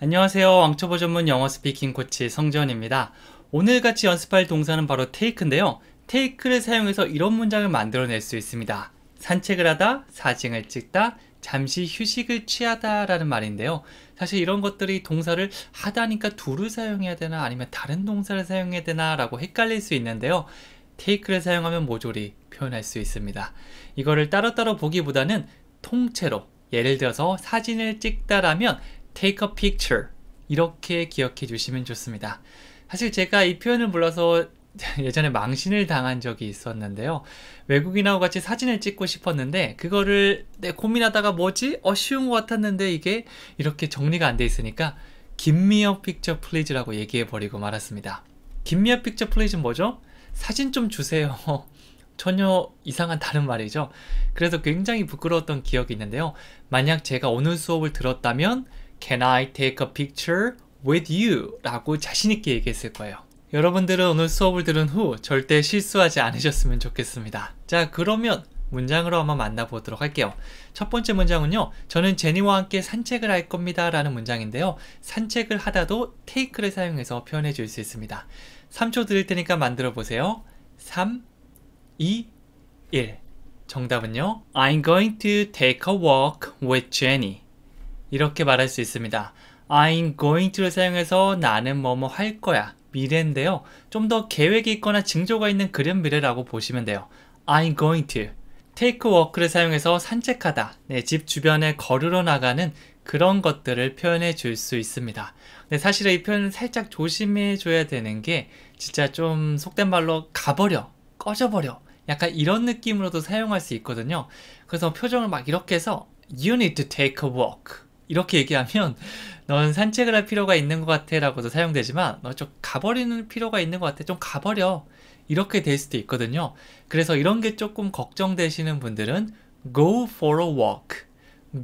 안녕하세요. 왕초보 전문 영어 스피킹 코치 성재원입니다. 오늘 같이 연습할 동사는 바로 테이크인데요테이크를 사용해서 이런 문장을 만들어낼 수 있습니다. 산책을 하다, 사진을 찍다, 잠시 휴식을 취하다 라는 말인데요. 사실 이런 것들이 동사를 하다니까 둘을 사용해야 되나 아니면 다른 동사를 사용해야 되나 라고 헷갈릴 수 있는데요. 테이크를 사용하면 모조리 표현할 수 있습니다. 이거를 따로따로 보기보다는 통째로 예를 들어서 사진을 찍다라면 take a picture 이렇게 기억해 주시면 좋습니다. 사실 제가 이 표현을 몰라서 예전에 망신을 당한 적이 있었는데요. 외국인하고 같이 사진을 찍고 싶었는데 그거를 네, 고민하다가 뭐지? 어 쉬운 것 같았는데 이게 이렇게 정리가 안 돼 있으니까 김미어 픽처 플리즈라고 얘기해 버리고 말았습니다. 김미어 픽처 플리즈 뭐죠? 사진 좀 주세요. 전혀 이상한 다른 말이죠. 그래서 굉장히 부끄러웠던 기억이 있는데요. 만약 제가 오늘 수업을 들었다면 Can I take a picture with you? 라고 자신있게 얘기했을 거예요. 여러분들은 오늘 수업을 들은 후 절대 실수하지 않으셨으면 좋겠습니다. 자, 그러면 문장으로 한번 만나보도록 할게요. 첫 번째 문장은요. 저는 제니와 함께 산책을 할 겁니다. 라는 문장인데요. 산책을 하다도 take를 사용해서 표현해 줄 수 있습니다. 3초 드릴 테니까 만들어 보세요. 3, 2, 1. 정답은요. I'm going to take a walk with Jenny. 이렇게 말할 수 있습니다. I'm going to를 사용해서 나는 뭐뭐 할 거야. 미래인데요. 좀 더 계획이 있거나 징조가 있는 그런 미래라고 보시면 돼요. I'm going to. 테이크 워크를 사용해서 산책하다, 네, 집 주변에 걸으러 나가는 그런 것들을 표현해 줄 수 있습니다. 근데 사실은 이 표현은 살짝 조심해 줘야 되는 게 진짜 좀 속된 말로 가버려, 꺼져버려 약간 이런 느낌으로도 사용할 수 있거든요. 그래서 표정을 막 이렇게 해서 You need to take a walk 이렇게 얘기하면 넌 산책을 할 필요가 있는 것 같아 라고도 사용되지만 너좀 가버리는 필요가 있는 것 같아 좀 가버려 이렇게 될 수도 있거든요 그래서 이런 게 조금 걱정되시는 분들은 go for a walk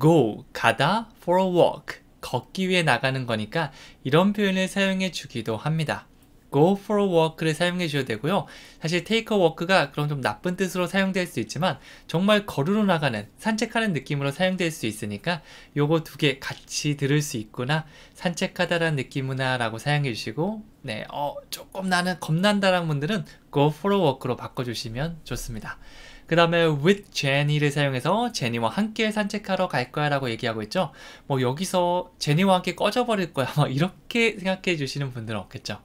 go 가다 for a walk 걷기 위해 나가는 거니까 이런 표현을 사용해 주기도 합니다 go for a walk를 사용해 주셔도 되고요. 사실 take a walk가 그런 좀 나쁜 뜻으로 사용될 수 있지만 정말 걸으러 나가는 산책하는 느낌으로 사용될 수 있으니까 요거 두 개 같이 들을 수 있구나 산책하다라는 느낌이나 라고 사용해 주시고 네, 어, 조금 나는 겁난다라는 분들은 go for a walk로 바꿔주시면 좋습니다. 그 다음에 with Jenny를 사용해서 제니와 함께 산책하러 갈 거야 라고 얘기하고 있죠. 뭐 여기서 제니와 함께 꺼져버릴 거야. 막 이렇게 생각해 주시는 분들은 없겠죠.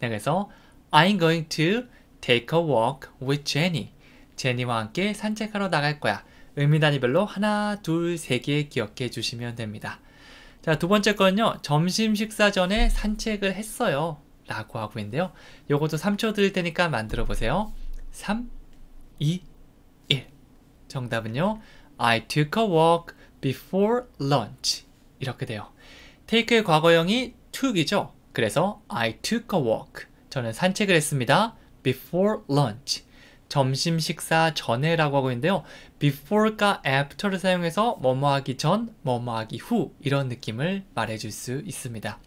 네, 그래서 I'm going to take a walk with Jenny. 제니와 함께 산책하러 나갈 거야. 의미 단위별로 하나, 둘, 세 개 기억해 주시면 됩니다. 자, 두 번째 건요. 점심 식사 전에 산책을 했어요. 라고 하고 있는데요. 요것도 3초 드릴 테니까 만들어 보세요. 3, 2, 1. 정답은요. I took a walk before lunch. 이렇게 돼요. take의 과거형이 took이죠. 그래서 I took a walk. 저는 산책을 했습니다. Before lunch. 점심 식사 전에라고 하고 있는데요. before가 after를 사용해서 뭐 뭐 하기 전, 뭐 뭐 하기 후 이런 느낌을 말해줄 수 있습니다.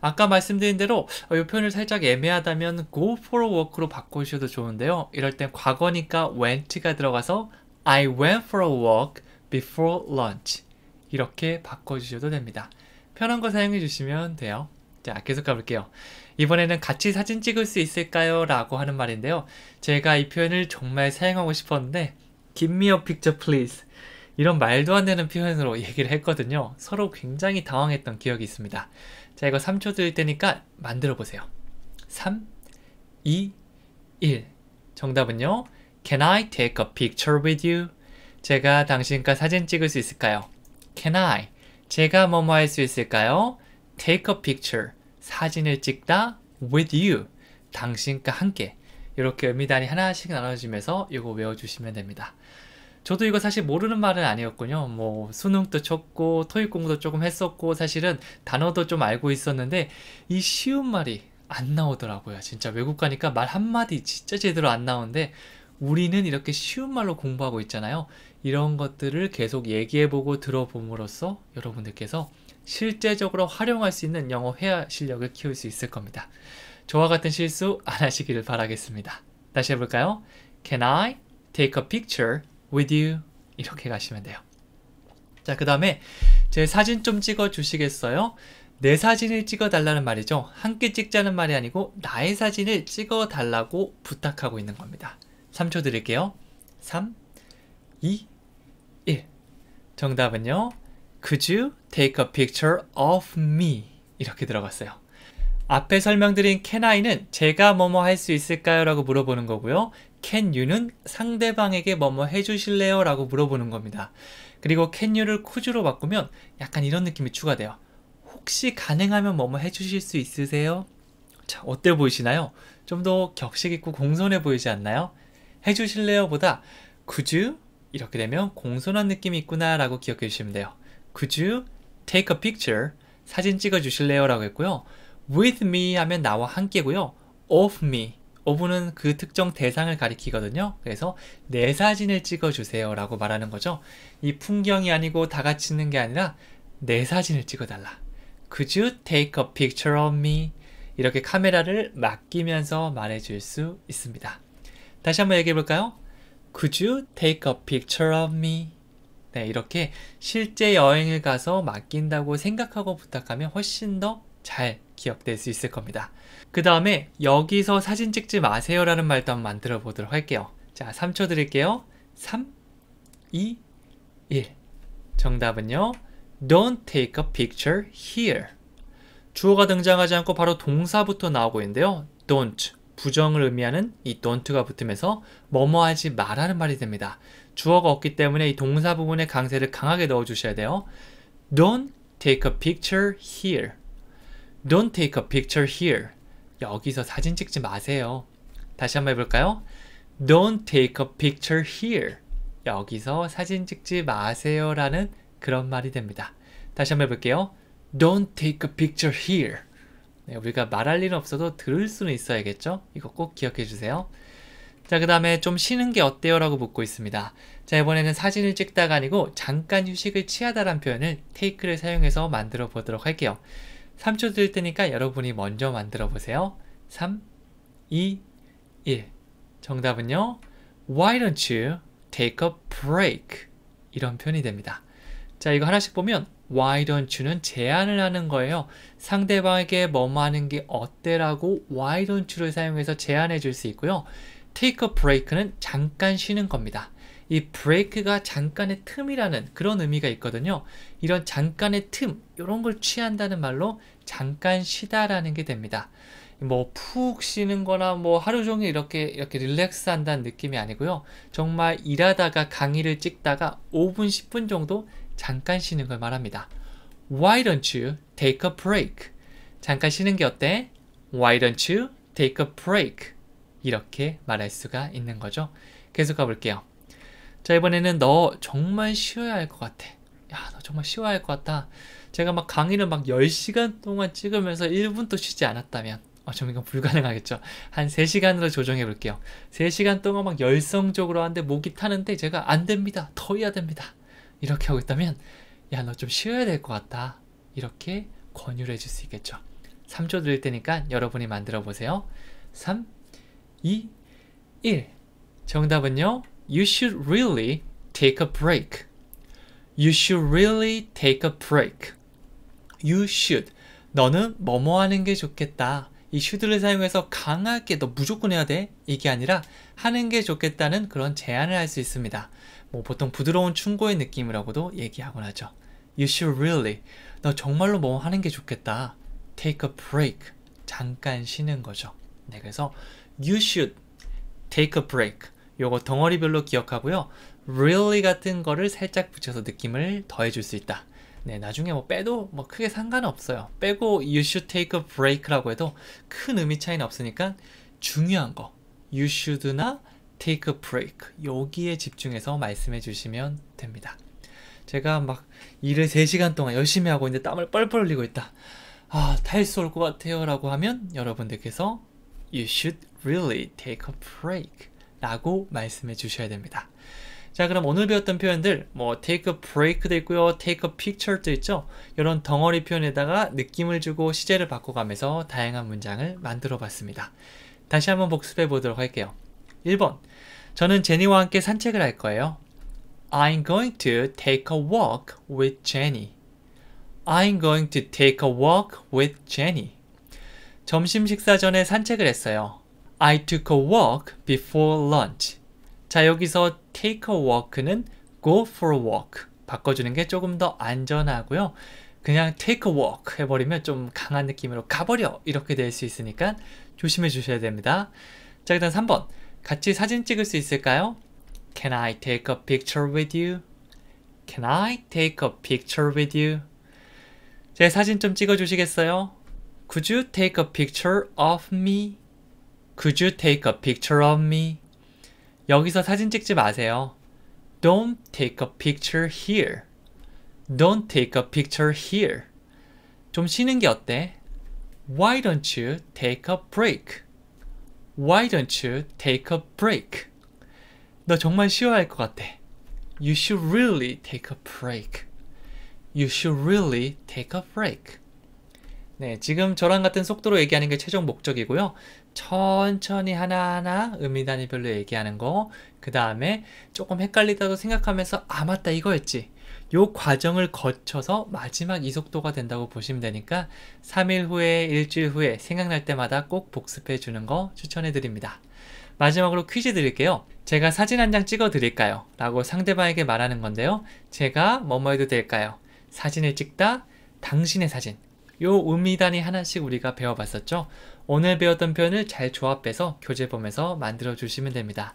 아까 말씀드린 대로 어, 이 표현을 살짝 애매하다면 go for a walk로 바꿔주셔도 좋은데요. 이럴 땐 과거니까 went가 들어가서 I went for a walk before lunch 이렇게 바꿔주셔도 됩니다. 편한 거 사용해 주시면 돼요. 자, 계속 가볼게요. 이번에는 같이 사진 찍을 수 있을까요? 라고 하는 말인데요. 제가 이 표현을 정말 사용하고 싶었는데 Give me a picture please. 이런 말도 안 되는 표현으로 얘기를 했거든요. 서로 굉장히 당황했던 기억이 있습니다. 자, 이거 3초 드릴 테니까 만들어 보세요. 3, 2, 1. 정답은요. Can I take a picture with you? 제가 당신과 사진 찍을 수 있을까요? Can I? 제가 뭐뭐 할 수 있을까요? Take a picture. 사진을 찍다 with you 당신과 함께 이렇게 의미단이 하나씩 나눠지면서 이거 외워주시면 됩니다. 저도 이거 사실 모르는 말은 아니었군요. 뭐 수능도 쳤고 토익 공부도 조금 했었고 사실은 단어도 좀 알고 있었는데 이 쉬운 말이 안 나오더라고요. 진짜 외국 가니까 말 한마디 진짜 제대로 안 나오는데 우리는 이렇게 쉬운 말로 공부하고 있잖아요. 이런 것들을 계속 얘기해보고 들어봄으로써 여러분들께서 실제적으로 활용할 수 있는 영어 회화 실력을 키울 수 있을 겁니다. 저와 같은 실수 안 하시기를 바라겠습니다. 다시 해볼까요? Can I take a picture with you? 이렇게 가시면 돼요. 자, 그 다음에 제 사진 좀 찍어 주시겠어요? 내 사진을 찍어 달라는 말이죠. 함께 찍자는 말이 아니고 나의 사진을 찍어 달라고 부탁하고 있는 겁니다. 3초 드릴게요. 3, 2, 1. 정답은요. Could you take a picture of me? 이렇게 들어갔어요. 앞에 설명드린 can I는 제가 뭐뭐 할 수 있을까요? 라고 물어보는 거고요. can you는 상대방에게 뭐뭐 해주실래요? 라고 물어보는 겁니다. 그리고 can you를 could로 바꾸면 약간 이런 느낌이 추가돼요. 혹시 가능하면 뭐뭐 해주실 수 있으세요? 자, 어때 보이시나요? 좀 더 격식 있고 공손해 보이지 않나요? 해주실래요? 보다 could you? 이렇게 되면 공손한 느낌이 있구나 라고 기억해 주시면 돼요. Could you take a picture? 사진 찍어 주실래요? 라고 했고요. With me 하면 나와 함께고요. Of me. of는 그 특정 대상을 가리키거든요. 그래서 내 사진을 찍어 주세요. 라고 말하는 거죠. 이 풍경이 아니고 다 같이 찍는게 아니라 내 사진을 찍어 달라. Could you take a picture of me? 이렇게 카메라를 맡기면서 말해줄 수 있습니다. 다시 한번 얘기해 볼까요? Could you take a picture of me? 네, 이렇게 실제 여행을 가서 맡긴다고 생각하고 부탁하면 훨씬 더 잘 기억될 수 있을 겁니다. 그 다음에 여기서 사진 찍지 마세요 라는 말도 한번 만들어 보도록 할게요. 자, 3초 드릴게요. 3, 2, 1. 정답은요. Don't take a picture here. 주어가 등장하지 않고 바로 동사부터 나오고 있는데요. don't 부정을 의미하는 이 don't가 붙으면서 뭐뭐 하지 말라는 말이 됩니다. 주어가 없기 때문에 이 동사 부분에 강세를 강하게 넣어주셔야 돼요. Don't take a picture here. Don't take a picture here. 여기서 사진 찍지 마세요. 다시 한번 해볼까요? Don't take a picture here. 여기서 사진 찍지 마세요 라는 그런 말이 됩니다. 다시 한번 해볼게요. Don't take a picture here. 네, 우리가 말할 일은 없어도 들을 수는 있어야겠죠? 이거 꼭 기억해 주세요. 자, 그 다음에 좀 쉬는 게 어때요? 라고 묻고 있습니다. 자, 이번에는 사진을 찍다가 아니고 잠깐 휴식을 취하다란 표현을 테이크를 사용해서 만들어 보도록 할게요. 3초 드릴 테니까 여러분이 먼저 만들어 보세요. 3, 2, 1. 정답은요. Why don't you take a break? 이런 표현이 됩니다. 자, 이거 하나씩 보면 Why don't you는 제안을 하는 거예요. 상대방에게 뭐뭐 하는 게 어때라고 Why don't you를 사용해서 제안해 줄 수 있고요. take a break는 잠깐 쉬는 겁니다. 이 브레이크가 잠깐의 틈이라는 그런 의미가 있거든요. 이런 잠깐의 틈, 이런 걸 취한다는 말로 잠깐 쉬다라는 게 됩니다. 뭐 푹 쉬는 거나 뭐 하루 종일 이렇게 이렇게 릴렉스 한다는 느낌이 아니고요. 정말 일하다가 강의를 찍다가 5분 10분 정도 잠깐 쉬는 걸 말합니다. Why don't you take a break? 잠깐 쉬는 게 어때? Why don't you take a break? 이렇게 말할 수가 있는 거죠. 계속 가볼게요. 자 이번에는 너 정말 쉬어야 할 것 같아. 야 너 정말 쉬어야 할 것 같다. 제가 막 강의를 막 10시간 동안 찍으면서 1분도 쉬지 않았다면 어, 좀 이건 불가능하겠죠. 한 3시간으로 조정해 볼게요. 3시간 동안 막 열성적으로 하는데 목이 타는데 제가 안 됩니다. 더 해야 됩니다. 이렇게 하고 있다면 야 너 좀 쉬어야 될 것 같다. 이렇게 권유를 해줄 수 있겠죠. 3초 드릴 테니까 여러분이 만들어 보세요. 3, 2, 1 정답은요 You should really take a break You should really take a break You should 너는 뭐뭐 하는 게 좋겠다 이 should를 사용해서 강하게 너 무조건 해야 돼 이게 아니라 하는 게 좋겠다는 그런 제안을 할 수 있습니다 뭐 보통 부드러운 충고의 느낌이라고도 얘기하곤 하죠 You should really 너 정말로 뭐 하는 게 좋겠다 take a break 잠깐 쉬는 거죠 네, 그래서 you should take a break. 요거 덩어리별로 기억하고요. really 같은 거를 살짝 붙여서 느낌을 더해줄 수 있다. 네, 나중에 뭐 빼도 뭐 크게 상관없어요. 빼고 you should take a break라고 해도 큰 의미 차이는 없으니까 중요한 거 you should나 take a break 여기에 집중해서 말씀해 주시면 됩니다. 제가 막 일을 3시간 동안 열심히 하고 있는데 땀을 뻘뻘 흘리고 있다. 아, 탈수 올 것 같아요 라고 하면 여러분들께서 you should really take a break 라고 말씀해 주셔야 됩니다. 자 그럼 오늘 배웠던 표현들 뭐 take a break도 있고요 take a picture도 있죠 이런 덩어리 표현에다가 느낌을 주고 시제를 바꿔가면서 다양한 문장을 만들어 봤습니다 다시 한번 복습해 보도록 할게요 1번 저는 제니와 함께 산책을 할 거예요 I'm going to take a walk with Jenny I'm going to take a walk with Jenny 점심 식사 전에 산책을 했어요. I took a walk before lunch. 자, 여기서 take a walk는 go for a walk. 바꿔주는 게 조금 더 안전하고요. 그냥 take a walk 해버리면 좀 강한 느낌으로 가버려 이렇게 될 수 있으니까 조심해 주셔야 됩니다. 자, 일단 3번. 같이 사진 찍을 수 있을까요? Can I take a picture with you? Can I take a picture with you? 제 사진 좀 찍어 주시겠어요? Could you take a picture of me? Could you take a picture of me? 여기서 사진 찍지 마세요. Don't take a picture here. Don't take a picture here. 좀 쉬는 게 어때? Why don't you take a break? Why don't you take a break? 너 정말 쉬어야 할것 같아. You should really take a break. You should really take a break. 네, 지금 저랑 같은 속도로 얘기하는 게 최종 목적이고요. 천천히 하나하나 의미 단위별로 얘기하는 거, 그 다음에 조금 헷갈리다고 생각하면서 아 맞다 이거였지. 요 과정을 거쳐서 마지막 이 속도가 된다고 보시면 되니까 3일 후에, 일주일 후에 생각날 때마다 꼭 복습해 주는 거 추천해 드립니다. 마지막으로 퀴즈 드릴게요. 제가 사진 한 장 찍어 드릴까요? 라고 상대방에게 말하는 건데요. 제가 뭐뭐 해도 될까요? 사진을 찍다, 당신의 사진. 요음미단이 하나씩 우리가 배워봤었죠? 오늘 배웠던 표현을 잘 조합해서 교재범에서 만들어 주시면 됩니다.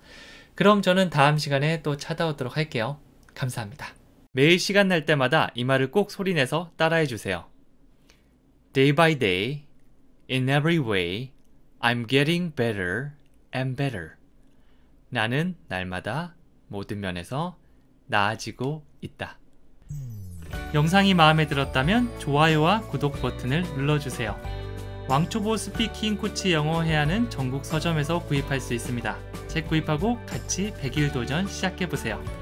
그럼 저는 다음 시간에 또 찾아오도록 할게요. 감사합니다. 매일 시간 날 때마다 이 말을 꼭 소리내서 따라해 주세요. Day by day, in every way, I'm getting better and better. 나는 날마다 모든 면에서 나아지고 있다. 영상이 마음에 들었다면 좋아요와 구독 버튼을 눌러주세요. 왕초보 스피킹 코치 영어 해안은 전국 서점에서 구입할 수 있습니다. 책 구입하고 같이 100일 도전 시작해보세요.